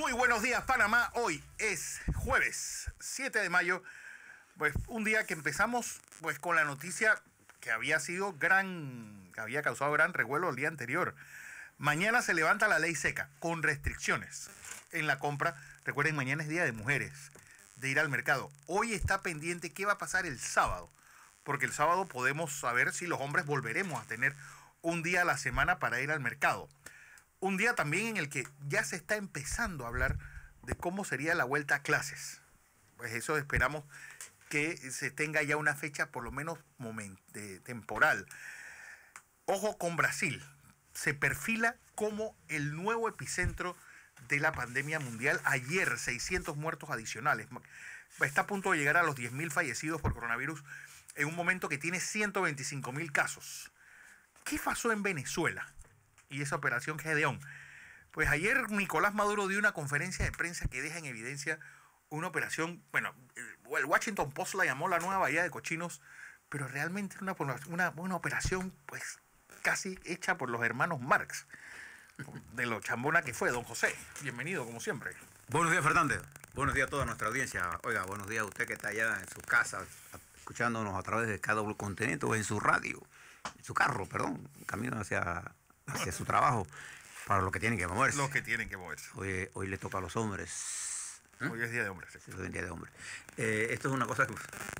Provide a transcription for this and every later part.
Muy buenos días Panamá, hoy es jueves 7 de mayo, pues un día que empezamos pues con la noticia que había sido gran, que había causado gran revuelo el día anterior. Mañana se levanta la ley seca con restricciones en la compra. Recuerden, mañana es Día de Mujeres, de ir al mercado. Hoy está pendiente qué va a pasar el sábado, porque el sábado podemos saber si los hombres volveremos a tener un día a la semana para ir al mercado. Un día también en el que ya se está empezando a hablar de cómo sería la vuelta a clases. Pues eso esperamos que se tenga ya una fecha por lo menos temporal. Ojo con Brasil. Se perfila como el nuevo epicentro de la pandemia mundial. Ayer 600 muertos adicionales. Está a punto de llegar a los 10.000 fallecidos por coronavirus en un momento que tiene 125.000 casos. ¿Qué pasó en Venezuela? y esa operación Gedeón. Pues ayer Nicolás Maduro dio una conferencia de prensa que deja en evidencia una operación, bueno, el Washington Post la llamó la nueva bahía de cochinos, pero realmente una, una, operación pues casi hecha por los hermanos Marx, de lo chambona que fue, don José. Bienvenido, como siempre. Buenos días, Fernández. Buenos días a toda nuestra audiencia. Oiga, buenos días a usted que está allá en su casa, escuchándonos a través de cada continente o en su radio, en su carro, perdón, camino hacia hacia su trabajo para lo que tienen que moverse. Los que tienen que moverse. Hoy, hoy le toca a los hombres. ¿Eh? Hoy es día de hombres. Hoy es día de hombres. Eh, esto es una cosa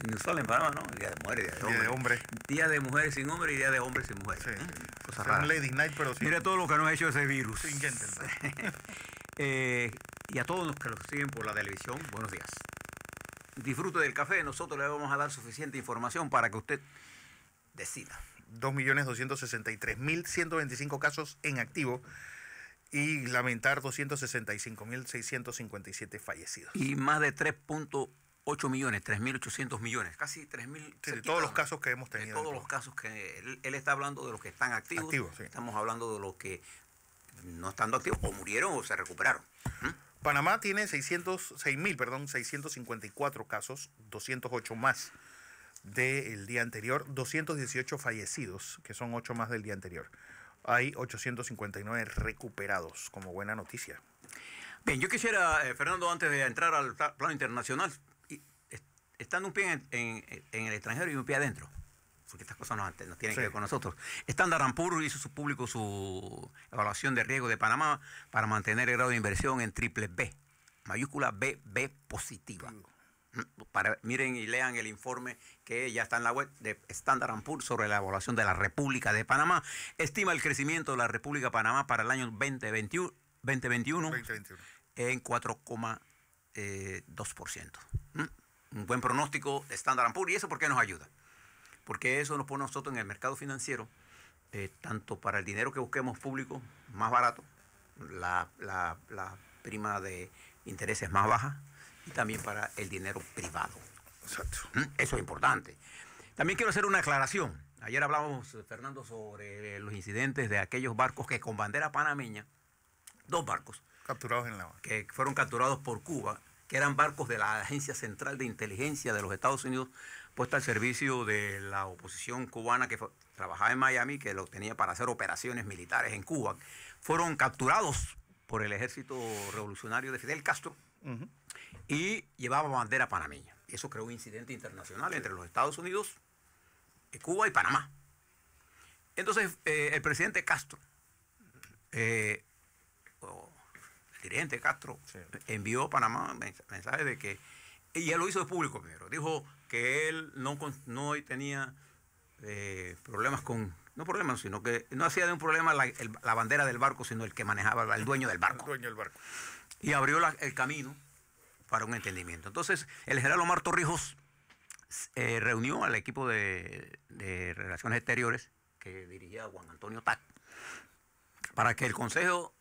inusual en Panamá, ¿no? Día de mujeres, día de Día de, hombre. día de mujeres sin hombres y día de hombres sin mujeres. Sí, ¿eh? Lady Night, pero Mira todo lo que nos ha hecho ese virus. y a todos los que nos siguen por la televisión, buenos días. Disfrute del café, nosotros le vamos a dar suficiente información para que usted decida. 2.263.125 casos en activo y lamentar 265.657 fallecidos. Y más de 3.8 millones, 3.800 millones, casi 3.000. Sí, de todos los casos que hemos tenido. De todos los casos que él, está hablando de los que están activos. Estamos hablando de los que no estando activos o murieron o se recuperaron. ¿Mm? Panamá tiene 606.000, 654 casos, 208 más del día anterior, 218 fallecidos, que son 8 más del día anterior. Hay 859 recuperados, como buena noticia. Bien, yo quisiera, eh, Fernando, antes de entrar al plano internacional, estando un pie en, el extranjero y un pie adentro, porque estas cosas no tienen que ver con nosotros. Standard y hizo su público su evaluación de riesgo de Panamá para mantener el grado de inversión en triple B, mayúscula BB positiva. Para, miren y lean el informe que ya está en la web de Standard Poor's sobre la evaluación de la República de Panamá. Estima el crecimiento de la República de Panamá para el año 2021, en 4,2%. Eh, ¿Mm? Un buen pronóstico de Standard Poor's. ¿Y eso por qué nos ayuda? Porque eso nos pone nosotros en el mercado financiero, eh, tanto para el dinero que busquemos público más barato, la, la prima de intereses más baja, también para el dinero privado. ¿Mm? Eso es importante. También quiero hacer una aclaración. Ayer hablábamos, Fernando, sobre los incidentes de aquellos barcos que con bandera panameña, dos barcos. Capturados en La Que fueron capturados por Cuba, que eran barcos de la Agencia Central de Inteligencia de los Estados Unidos, puesta al servicio de la oposición cubana que trabajaba en Miami, que lo tenía para hacer operaciones militares en Cuba. Fueron capturados por el ejército revolucionario de Fidel Castro y llevaba bandera panameña. Eso creó un incidente internacional entre los Estados Unidos, eh, Cuba y Panamá. Entonces, eh, el presidente Castro, eh, el dirigente Castro, envió a Panamá mensajes de que, y él lo hizo de público primero, dijo que él no, no tenía problemas con, no problemas, sino que no hacía de un problema la, la bandera del barco, sino el que manejaba, el dueño del barco. El dueño del barco y abrió el camino para un entendimiento. Entonces, el general Omar Torrijos eh, reunió al equipo de, Relaciones Exteriores que dirigía Juan Antonio Tac para que el Consejo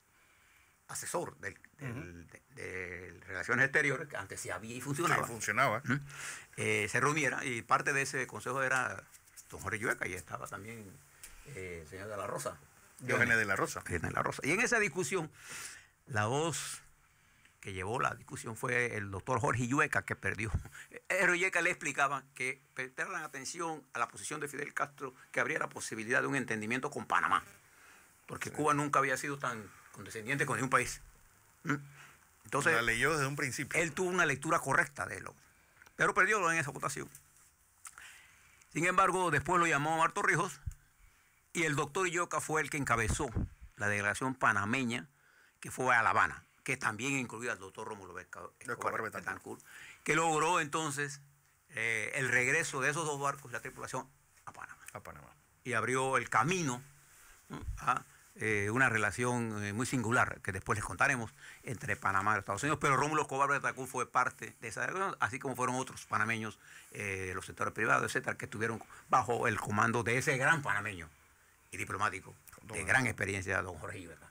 Asesor de, Relaciones Exteriores, que antes sí había y funcionaba, funcionaba. ¿Mm? Eh, se reuniera y parte de ese consejo era don Jorge Llueca y estaba también eh, el señor de la Rosa. Diógenes de la Rosa. de la Rosa. Y en esa discusión, la voz que llevó la discusión fue el doctor Jorge Yueca, que perdió. Yueca le explicaba que prestaran atención a la posición de Fidel Castro, que habría la posibilidad de un entendimiento con Panamá, porque Cuba nunca había sido tan condescendiente con ningún país. ¿Mm? Entonces, la leyó desde un principio. Él tuvo una lectura correcta de lo, pero perdió en esa votación. Sin embargo, después lo llamó Marto Rijos y el doctor Yueca fue el que encabezó la delegación panameña que fue a La Habana que también incluía al doctor Rómulo Escobar Betancourt, que logró entonces eh, el regreso de esos dos barcos y la tripulación a Panamá. Y abrió el camino a eh, una relación eh, muy singular, que después les contaremos, entre Panamá y Estados Unidos. Pero Rómulo Escobar Betancourt fue parte de esa relación, así como fueron otros panameños, de los sectores privados, etcétera, que estuvieron bajo el comando de ese gran panameño y diplomático, de gran experiencia, don Jorge Iberta.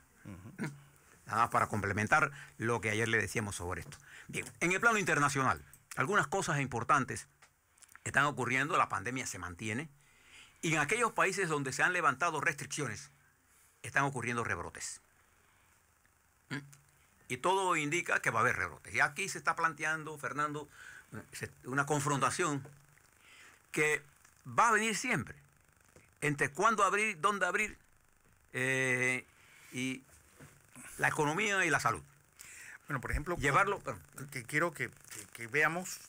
Nada más para complementar lo que ayer le decíamos sobre esto. Bien, en el plano internacional, algunas cosas importantes están ocurriendo, la pandemia se mantiene, y en aquellos países donde se han levantado restricciones, están ocurriendo rebrotes. ¿Mm? Y todo indica que va a haber rebrotes. Y aquí se está planteando, Fernando, una confrontación que va a venir siempre entre cuándo abrir, dónde abrir eh, y la economía y la salud. Bueno, por ejemplo, llevarlo que quiero que, veamos,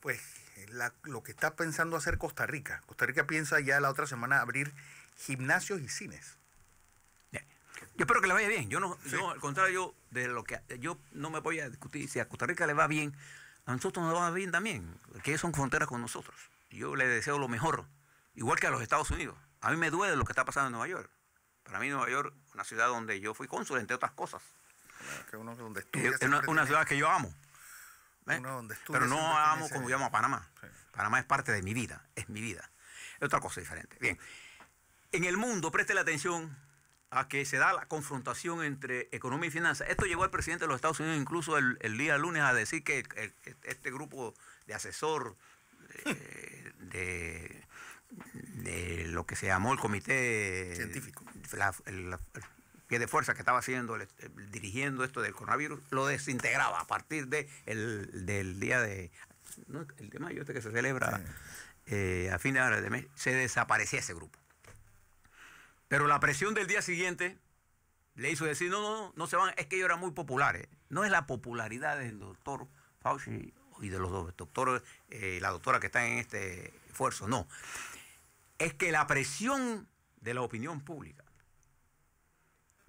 pues la, lo que está pensando hacer Costa Rica. Costa Rica piensa ya la otra semana abrir gimnasios y cines. Yo espero que le vaya bien. Yo no, al contrario de lo que yo no me voy a discutir si a Costa Rica le va bien, a nosotros nos va bien también, que son fronteras con nosotros. Yo le deseo lo mejor, igual que a los Estados Unidos. A mí me duele lo que está pasando en Nueva York. Para mí Nueva York una ciudad donde yo fui cónsul, entre otras cosas. es una, ciudad que yo amo. ¿eh? Pero no amo como yo amo a Panamá. Panamá es parte de mi vida, es mi vida. Es otra cosa diferente. Bien, en el mundo, preste la atención a que se da la confrontación entre economía y finanzas. Esto llegó al presidente de los Estados Unidos incluso el, día lunes a decir que este grupo de asesor eh, de, lo que se llamó el comité científico, la, el, pie de fuerza que estaba haciendo, dirigiendo esto del coronavirus, lo desintegraba a partir de el, del día de, el de mayo, este que se celebra eh, a fin de, mes, se desaparecía ese grupo. Pero la presión del día siguiente le hizo decir, no, no, no, no se van, es que ellos eran muy populares. No es la popularidad del doctor Fauci y de los dos doctores, eh, la doctora que está en este esfuerzo, no. Es que la presión de la opinión pública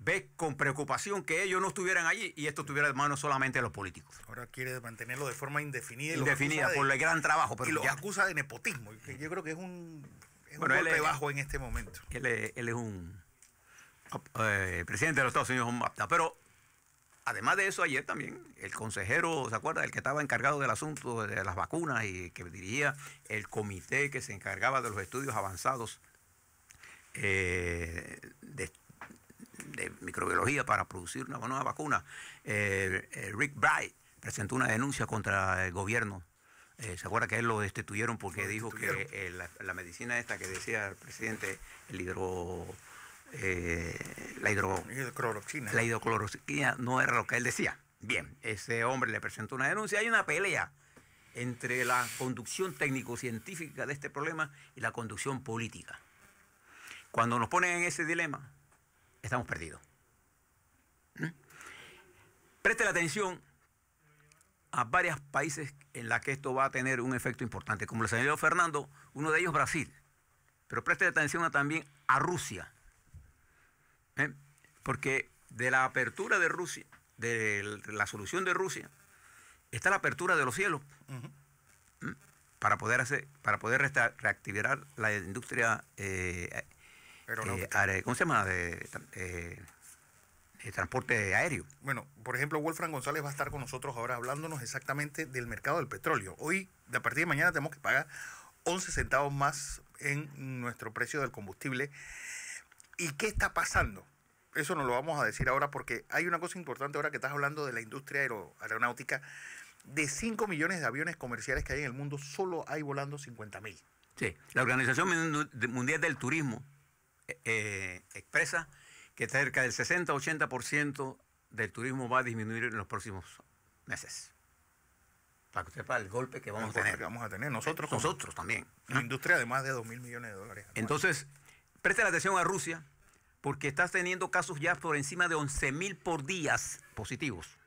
ve con preocupación que ellos no estuvieran allí y esto estuviera en manos solamente de los políticos. Ahora quiere mantenerlo de forma indefinida. Indefinida, por el gran trabajo. y lo acusa de nepotismo, que yo creo que es un, es golpe bajo en este momento. Él es, un eh, presidente de los Estados Unidos, pero además de eso, ayer también el consejero, ¿se acuerda? El que estaba encargado del asunto de las vacunas y que dirigía el comité que se encargaba de los estudios avanzados eh, de, de microbiología para producir una nueva vacuna, eh, eh, Rick Bright presentó una denuncia contra el gobierno. Eh, ¿Se acuerda que él lo destituyeron porque dijo que la, medicina esta que decía el presidente, el la, la hidrocloroxina no era lo que él decía. Bien, ese hombre le presentó una denuncia. Hay una pelea entre la conducción técnico-científica de este problema y la conducción política. Cuando nos ponen en ese dilema, estamos perdidos. ¿Mm? Preste la atención a varios países en los que esto va a tener un efecto importante. Como les señaló Fernando, uno de ellos Brasil. Pero preste atención también a Rusia. ¿eh? Porque de la apertura de Rusia, de la solución de Rusia, está la apertura de los cielos. ¿Mm? Para poder, hacer, para poder reactivar la industria eh, eh, ¿Cómo se llama? Eh, de, transporte aéreo. Bueno, por ejemplo, Wolfram González va a estar con nosotros ahora hablándonos exactamente del mercado del petróleo. Hoy, a partir de mañana, tenemos que pagar 11 centavos más en nuestro precio del combustible. ¿Y qué está pasando? Eso nos lo vamos a decir ahora porque hay una cosa importante ahora que estás hablando de la industria aeronáutica. De 5 millones de aviones comerciales que hay en el mundo, solo hay volando 50 mil. Sí, la Organización Mundial del Turismo eh, expresa que cerca del 60-80% del turismo va a disminuir en los próximos meses. Para que usted sepa el golpe que vamos a tener. vamos a tener nosotros. nosotros también. industria de más de 2 mil millones de dólares. Entonces, preste la atención a Rusia, porque está teniendo casos ya por encima de 11 mil por días positivos.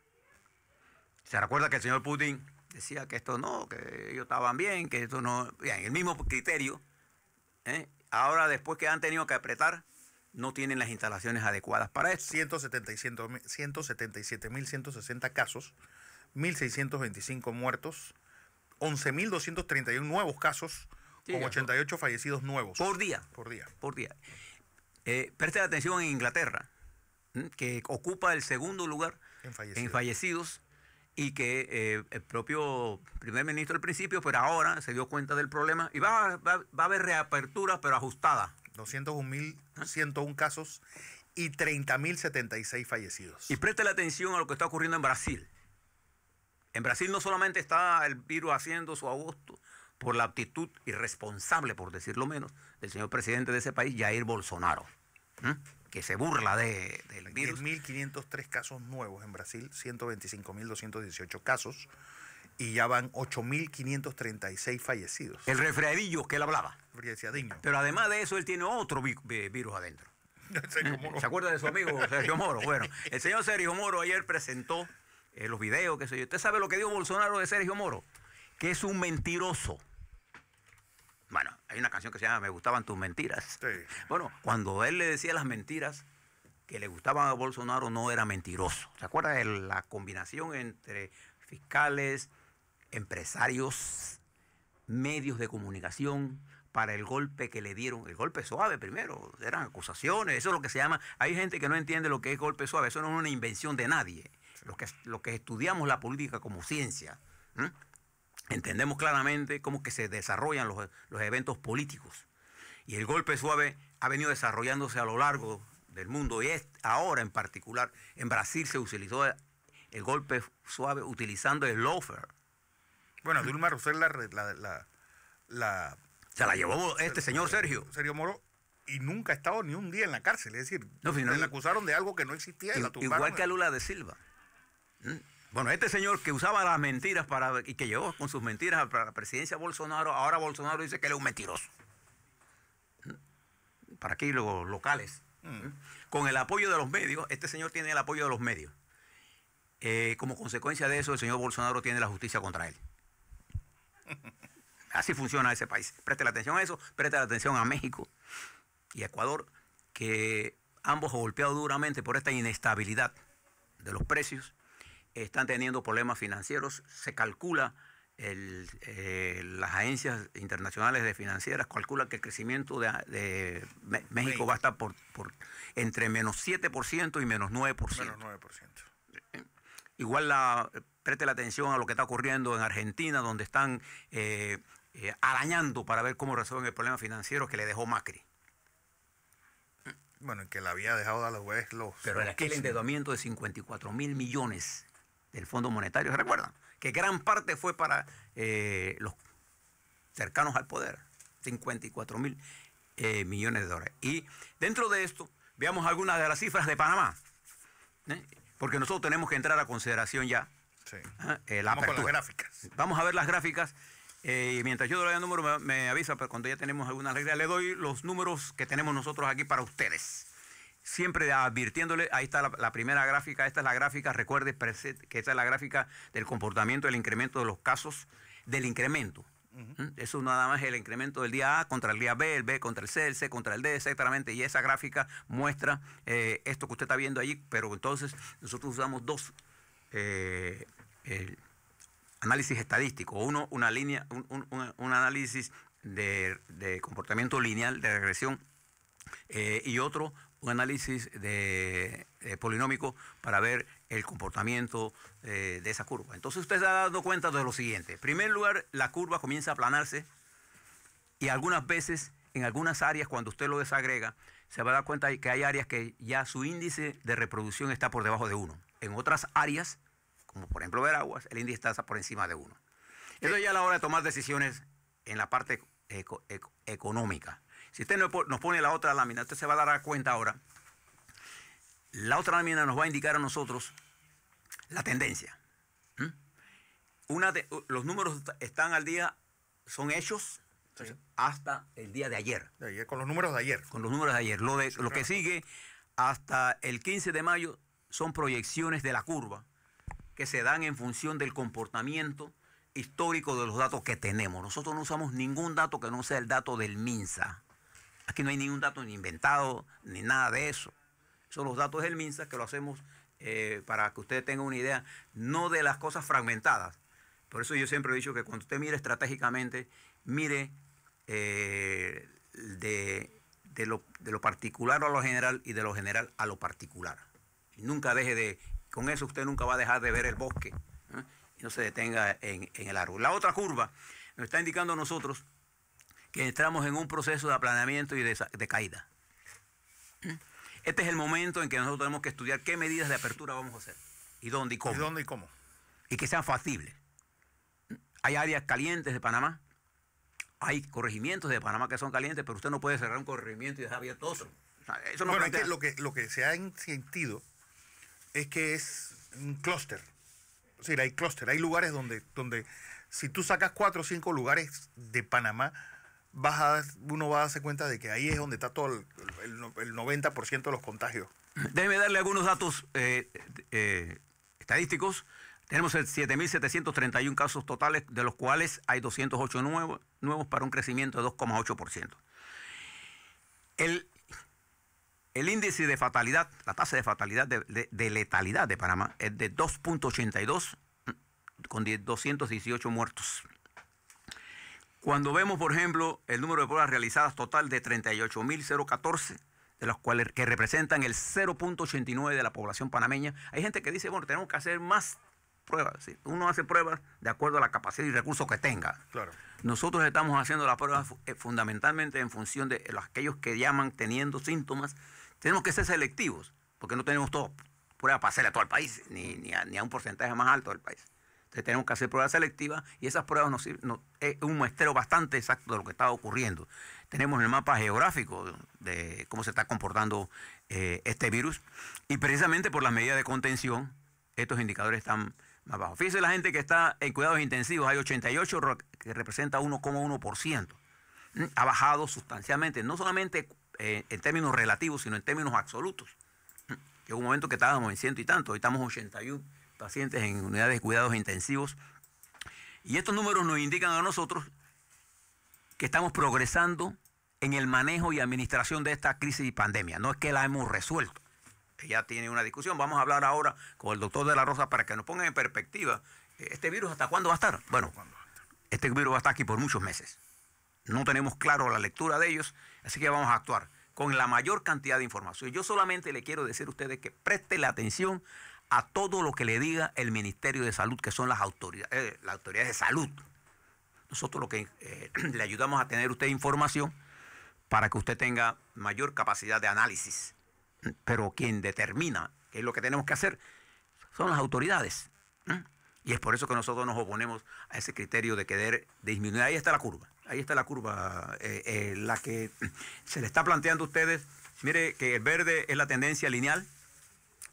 Se recuerda que el señor Putin decía que esto no, que ellos estaban bien, que esto no. en el mismo criterio. ¿eh? Ahora, después que han tenido que apretar, no tienen las instalaciones adecuadas para esto. 177.160 casos, 1.625 muertos, 11.231 nuevos casos, con 88 fallecidos nuevos. Por día. Por día. Por día. Eh, preste atención en Inglaterra, que ocupa el segundo lugar en fallecidos y que eh, el propio primer ministro al principio, pero pues ahora se dio cuenta del problema y va, a haber reapertura, pero ajustadas. 201.101 casos y 30.076 fallecidos. Y preste la atención a lo que está ocurriendo en Brasil. En Brasil no solamente está el virus haciendo su agosto por la actitud irresponsable, por decirlo menos, del señor presidente de ese país, Jair Bolsonaro que se burla de, del virus. 10.503 casos nuevos en Brasil, 125.218 casos y ya van 8.536 fallecidos. El refredillo que él hablaba. Pero además de eso, él tiene otro virus adentro. ¿Se acuerda de su amigo Sergio Moro? Bueno, el señor Sergio Moro ayer presentó eh, los videos, qué sé yo. ¿Usted sabe lo que dijo Bolsonaro de Sergio Moro? Que es un mentiroso. Bueno, hay una canción que se llama Me gustaban tus mentiras. Bueno, cuando él le decía las mentiras que le gustaban a Bolsonaro, no era mentiroso. ¿Se acuerda de la combinación entre fiscales, empresarios, medios de comunicación para el golpe que le dieron? El golpe suave primero, eran acusaciones, eso es lo que se llama. Hay gente que no entiende lo que es golpe suave, eso no es una invención de nadie. Lo que, que estudiamos la política como ciencia entendemos claramente cómo que se desarrollan los, eventos políticos. Y el golpe suave ha venido desarrollándose a lo largo del mundo y ahora en particular en Brasil se utilizó el golpe suave utilizando el lawfare. Bueno, Dilma Rousseff la, la, la, se la llevó este señor Sergio. Sergio Moro y nunca ha estado ni un día en la cárcel, es decir, no, le acusaron de algo que no existía. Y, la igual que a Lula de Silva. Mm. Bueno, este señor que usaba las mentiras para, y que llegó con sus mentiras para la presidencia Bolsonaro, ahora Bolsonaro dice que él es un mentiroso. Para aquí los locales. Mm. Con el apoyo de los medios, este señor tiene el apoyo de los medios. Eh, como consecuencia de eso, el señor Bolsonaro tiene la justicia contra él. Así funciona ese país. Preste la atención a eso, preste la atención a México y Ecuador, que ambos golpeado duramente por esta inestabilidad de los precios están teniendo problemas financieros. Se calcula, eh, las agencias internacionales de financieras calculan que el crecimiento de, México va a estar por, entre menos 7% y menos 9%. Menos 9%. Eh, igual la, preste la atención a lo que está ocurriendo en Argentina, donde están eh, arañando para ver cómo resuelven el problema financiero que le dejó Macri bueno, que le había dejado a los jueces los... Pero el endeudamiento de 54 mil millones del Fondo Monetario, ¿se recuerdan? Que gran parte fue para eh, los cercanos al poder, 54 mil eh, millones de dólares. Y dentro de esto, veamos algunas de las cifras de Panamá, ¿eh? porque nosotros tenemos que entrar a consideración ya. Sí. Vamos con las gráficas. Vamos a ver las gráficas. y mientras yo doy el número, me, avisa, pero cuando ya tenemos alguna regla le doy los números que tenemos nosotros aquí para ustedes siempre advirtiéndole, ahí está la, primera gráfica, esta es la gráfica, recuerde que esta es la gráfica del comportamiento del incremento de los casos, del incremento. Eso ¿Mm? Eso nada más el incremento del día A contra el día B, el B contra el C, el C contra el D, exactamente. Y esa gráfica muestra eh, esto que usted está viendo allí, pero entonces nosotros usamos dos eh, análisis estadísticos. Uno, una línea, un, un análisis de, comportamiento lineal de regresión eh, y otro un análisis de, eh, polinómico para ver el comportamiento eh, de esa curva. Entonces usted se ha dado cuenta de lo siguiente. En primer lugar, la curva comienza a aplanarse y algunas veces, en algunas áreas, cuando usted lo desagrega, se va a dar cuenta que hay áreas que ya su índice de reproducción está por debajo de uno. En otras áreas, como por ejemplo veraguas, el índice está por encima de uno. Eso ya es la hora de tomar decisiones en la parte económica. Si usted nos pone la otra lámina, usted se va a dar cuenta ahora. La otra lámina nos va a indicar a nosotros la tendencia. ¿Mm? los números están al día, son hechos hasta el día de ayer. Con los números de ayer. Con los números de ayer. Lo, que sigue hasta el 15 de mayo son proyecciones de la curva que se dan en función del comportamiento histórico de los datos que tenemos. Nosotros no usamos ningún dato que no sea el dato del MINSA. Aquí no hay ningún dato ni inventado, ni nada de eso. Son los datos del MINSA que lo hacemos eh, para que usted tenga una idea, no de las cosas fragmentadas. Por eso yo siempre he dicho que cuando usted mire estratégicamente, mire eh, de, lo, de lo particular a lo general y de lo general a lo particular. nunca deje de, con eso usted nunca va a dejar de ver el bosque ¿eh? y no se detenga en, en el árbol. La otra curva nos está indicando a nosotros que entramos en un proceso de aplanamiento y de, caída. Este es el momento en que nosotros tenemos que estudiar qué medidas de apertura vamos a hacer y dónde y cómo. Y dónde y cómo. Y que sean factibles. Hay áreas calientes de Panamá, hay corregimientos de Panamá que son calientes, pero usted no puede cerrar un corregimiento y dejar abierto otro. Eso no bueno, es lo, que, lo que se ha sentido es que es un clúster. Es hay clúster, hay lugares donde, donde si tú sacas cuatro o cinco lugares de Panamá, uno va a darse cuenta de que ahí es donde está todo el, 90% de los contagios. Déjeme darle algunos datos eh, eh, estadísticos. Tenemos 7.731 casos totales, de los cuales hay 208 nuevos, nuevos para un crecimiento de 2,8%. El, el índice de fatalidad, la tasa de fatalidad de, de letalidad de Panamá es de 2.82 con 218 muertos. Cuando vemos, por ejemplo, el número de pruebas realizadas total de 38.014, de los cuales que representan el 0.89 de la población panameña, hay gente que dice, bueno, tenemos que hacer más pruebas. Uno hace pruebas de acuerdo a la capacidad y recursos que tenga. Claro. Nosotros estamos haciendo las pruebas eh, fundamentalmente en función de aquellos que llaman teniendo síntomas. Tenemos que ser selectivos, porque no tenemos todo pruebas para hacerle a todo el país, ni, ni a un porcentaje más alto del país tenemos que hacer pruebas selectivas y esas pruebas nos, nos, es un muestreo bastante exacto de lo que está ocurriendo. Tenemos el mapa geográfico de cómo se está comportando eh, este virus y precisamente por las medidas de contención estos indicadores están más bajos. Fíjense la gente que está en cuidados intensivos, hay 88 que representa 1,1%. Mm, ha bajado sustancialmente, no solamente eh, en términos relativos, sino en términos absolutos. Mm, llegó un momento que estábamos en ciento y tanto, hoy estamos 81 pacientes en unidades de cuidados intensivos. Y estos números nos indican a nosotros que estamos progresando en el manejo y administración de esta crisis y pandemia. No es que la hemos resuelto. ya tiene una discusión. Vamos a hablar ahora con el doctor de la Rosa para que nos ponga en perspectiva eh, este virus hasta cuándo va a estar. Bueno, este virus va a estar aquí por muchos meses. No tenemos claro la lectura de ellos, así que vamos a actuar con la mayor cantidad de información. Yo solamente le quiero decir a ustedes que preste la atención a todo lo que le diga el Ministerio de Salud, que son las autoridades, eh, las autoridades de salud. Nosotros lo que eh, le ayudamos a tener usted información para que usted tenga mayor capacidad de análisis. Pero quien determina qué es lo que tenemos que hacer son las autoridades. Y es por eso que nosotros nos oponemos a ese criterio de querer disminuir. Ahí está la curva. Ahí está la curva, eh, la que se le está planteando a ustedes. Mire que el verde es la tendencia lineal,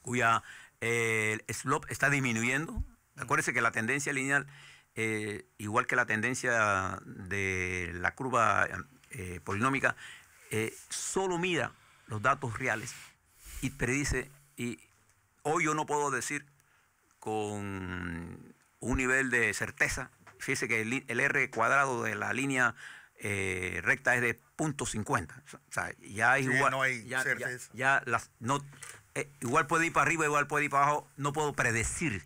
cuya el slope está disminuyendo. Acuérdense que la tendencia lineal, eh, igual que la tendencia de la curva eh, polinómica, eh, solo mira los datos reales y predice, y hoy yo no puedo decir con un nivel de certeza, fíjese que el, R cuadrado de la línea recta es de 0.50. O sea, ya no hay certeza. Ya, las, no, eh, igual puede ir para arriba, igual puede ir para abajo, no puedo predecir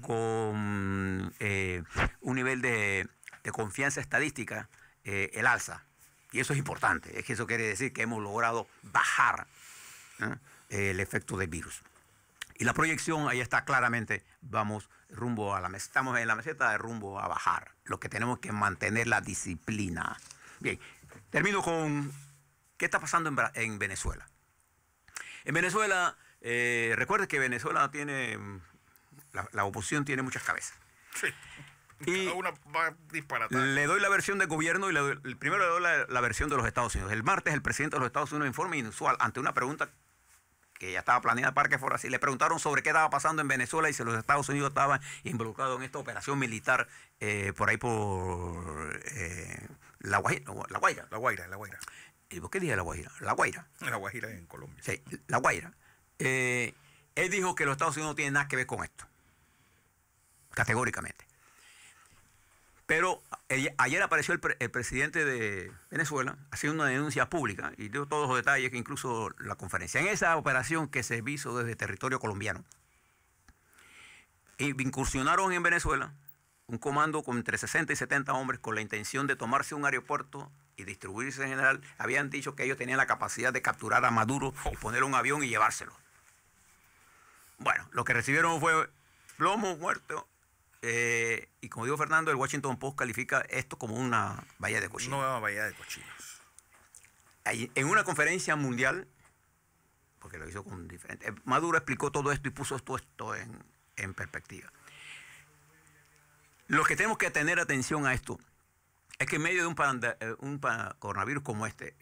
con eh, un nivel de, confianza estadística eh, el alza. Y eso es importante, es que eso quiere decir que hemos logrado bajar el efecto del virus. Y la proyección ahí está claramente, vamos rumbo a la meseta, estamos en la meseta de rumbo a bajar. Lo que tenemos que mantener la disciplina. Bien, termino con qué está pasando en Venezuela. En Venezuela, eh, recuerde que Venezuela tiene, mm, la, oposición tiene muchas cabezas. Sí. Y una va disparatada. Le doy la versión de gobierno y le primero le doy la, versión de los Estados Unidos. El martes el presidente de los Estados Unidos en inusual, ante una pregunta que ya estaba planeada para que fuera así, le preguntaron sobre qué estaba pasando en Venezuela y si los Estados Unidos estaban involucrados en esta operación militar eh, por ahí por eh, la, Guaira, la Guaira. La Guaira, La Guaira qué dije La Guaira? La Guaira. La Guaira en Colombia. Sí, La Guaira. Eh, él dijo que los Estados Unidos no tienen nada que ver con esto. Categóricamente. Pero eh, ayer apareció el, presidente de Venezuela haciendo una denuncia pública y dio todos los detalles que incluso la conferencia. En esa operación que se hizo desde territorio colombiano, eh, incursionaron en Venezuela un comando con entre 60 y 70 hombres con la intención de tomarse un aeropuerto y distribuirse en general. Habían dicho que ellos tenían la capacidad de capturar a Maduro y poner un avión y llevárselo. Bueno, lo que recibieron fue plomo, muerto. Eh, y como dijo Fernando, el Washington Post califica esto como una bahía de cochinos. Nueva bahía de cochinos. En una conferencia mundial, porque lo hizo con diferente... Maduro explicó todo esto y puso todo esto en perspectiva. Lo que tenemos que tener atención a esto es que en medio de un, eh, coronavirus como este,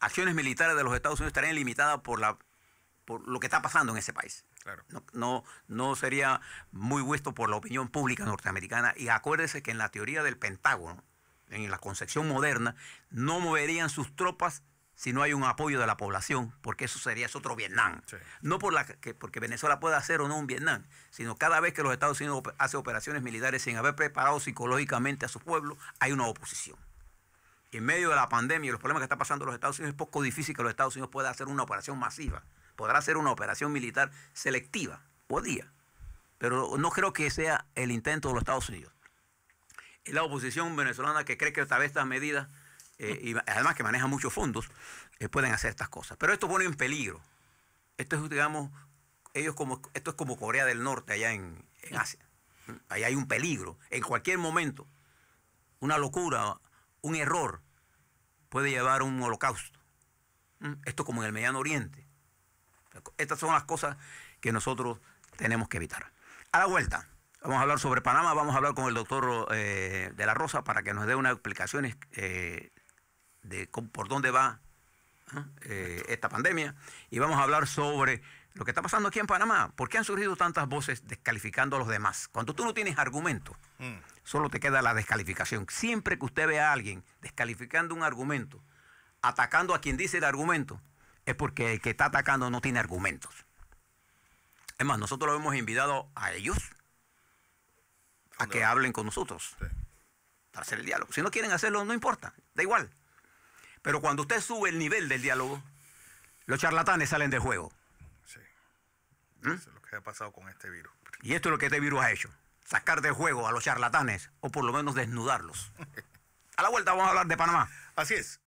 acciones militares de los Estados Unidos estarían limitadas por, lo que está pasando en ese país. No, sería muy visto por la opinión pública norteamericana. Y acuérdese que en la teoría del Pentágono, en la concepción moderna, no moverían sus tropas si no hay un apoyo de la población, porque eso sería otro Vietnam. No por la que, porque Venezuela pueda hacer o no un Vietnam, sino cada vez que los Estados Unidos hace operaciones militares sin haber preparado psicológicamente a su pueblo, hay una oposición. en medio de la pandemia y los problemas que está pasando los Estados Unidos, es poco difícil que los Estados Unidos pueda hacer una operación masiva. Podrá hacer una operación militar selectiva, podía. Pero no creo que sea el intento de los Estados Unidos. Es la oposición venezolana que cree que través vez estas medidas eh, además que maneja muchos fondos, eh, pueden hacer estas cosas. Pero esto pone en peligro. Esto es, digamos, ellos como, esto es como Corea del Norte allá en, ah. Asia. Ahí hay un peligro. En cualquier momento, una locura, un error, puede llevar a un holocausto. Mm, esto como en el Mediano Oriente. Estas son las cosas que nosotros tenemos que evitar. A la vuelta, vamos a hablar sobre Panamá, vamos a hablar con el doctor eh, de la Rosa para que nos dé unas explicaciones de por dónde va ¿ah? eh, esta pandemia y vamos a hablar sobre lo que está pasando aquí en Panamá. ¿Por qué han surgido tantas voces descalificando a los demás? Cuando tú no tienes argumento, mm. solo te queda la descalificación. Siempre que usted ve a alguien descalificando un argumento, atacando a quien dice el argumento, es porque el que está atacando no tiene argumentos. Es más, nosotros lo hemos invitado a ellos a que hablen con nosotros. Para hacer el diálogo. Si no quieren hacerlo, no importa. Da igual. Pero cuando usted sube el nivel del diálogo, los charlatanes salen del juego. Sí. ¿Mm? Eso es lo que ha pasado con este virus. Y esto es lo que este virus ha hecho. Sacar de juego a los charlatanes o por lo menos desnudarlos. a la vuelta vamos a hablar de Panamá. Así es.